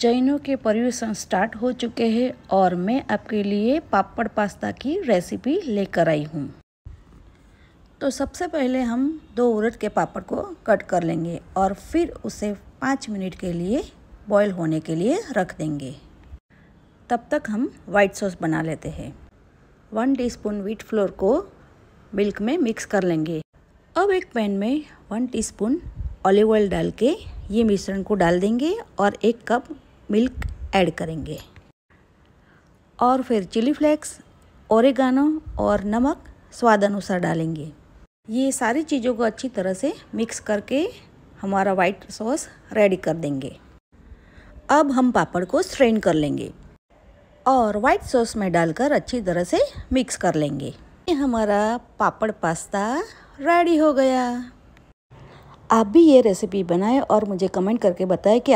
जैनों के पर्यूषण स्टार्ट हो चुके हैं और मैं आपके लिए पापड़ पास्ता की रेसिपी लेकर आई हूँ तो सबसे पहले हम दो उड़द के पापड़ को कट कर लेंगे और फिर उसे पाँच मिनट के लिए बॉईल होने के लिए रख देंगे तब तक हम वाइट सॉस बना लेते हैं वन टीस्पून व्हीट फ्लोर को मिल्क में मिक्स कर लेंगे अब एक पैन में वन टीस्पून ऑलिव ऑयल डाल के ये मिश्रण को डाल देंगे और एक कप मिल्क ऐड करेंगे और फिर चिली फ्लेक्स ओरेगानो और नमक स्वाद अनुसार डालेंगे ये सारी चीज़ों को अच्छी तरह से मिक्स करके हमारा वाइट सॉस रेडी कर देंगे अब हम पापड़ को स्ट्रेन कर लेंगे और वाइट सॉस में डालकर अच्छी तरह से मिक्स कर लेंगे हमारा पापड़ पास्ता रेडी हो गया आप भी ये रेसिपी बनाएं और मुझे कमेंट करके बताएं कि